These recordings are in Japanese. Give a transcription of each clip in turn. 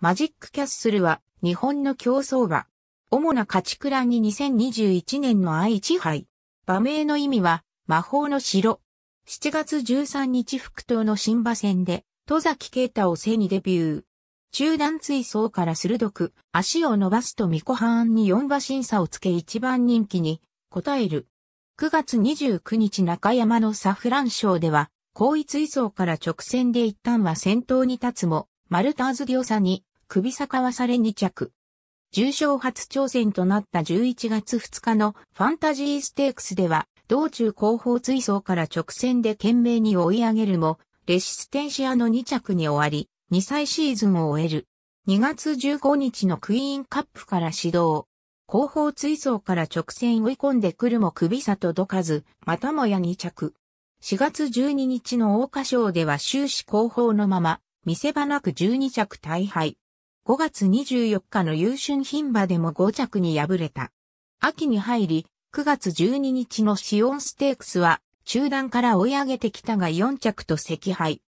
マジックキャッスルは日本の競争馬。主な勝ち倉に2021年の愛知杯。馬名の意味は魔法の城。7月13日福島の新馬戦で戸崎啓太を背にデビュー。中段追走から鋭く足を伸ばすと巫女半に4馬審査をつけ一番人気に応える。9月29日中山のサフラン賞では、後位追走から直線で一旦は先頭に立つも、マルターズディオサに首坂はされ2着。重賞初挑戦となった11月2日のファンタジーステークスでは、道中後方追走から直線で懸命に追い上げるも、レシステンシアの2着に終わり、2歳シーズンを終える。2月15日のクイーンカップから始動。後方追走から直線追い込んでくるも首差とどかず、またもや2着。4月12日の大花賞では終始後方のまま、見せ場なく12着大敗。5月24日の優春品馬でも5着に敗れた。秋に入り、9月12日のシオンステークスは、中段から追い上げてきたが4着と赤敗。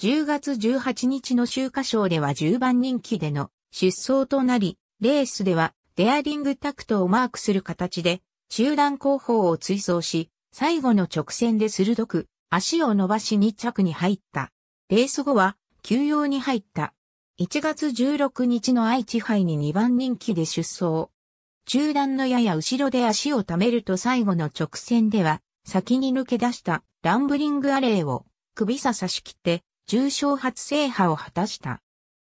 10月18日の秋華賞では10番人気での出走となり、レースではデアリングタクトをマークする形で、中段後方を追走し、最後の直線で鋭く足を伸ばし2着に入った。レース後は休養に入った。1月16日の愛知杯に2番人気で出走。中段のやや後ろで足を溜めると最後の直線では、先に抜け出したランブリングアレイを首差差し切って重傷初制覇を果たした。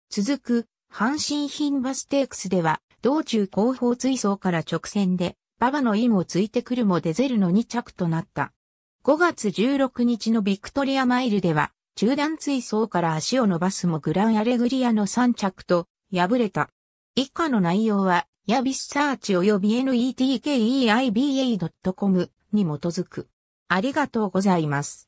続く、阪神品バステークスでは、道中後方追走から直線で、馬場のインをついてくるもデゼルの2着となった。5月16日のビクトリアマイルでは、中段追走から足を伸ばすもグランアレグリアの3着と敗れた。以下の内容は、ヤビスサーチ及び netkeiba.com に基づく。ありがとうございます。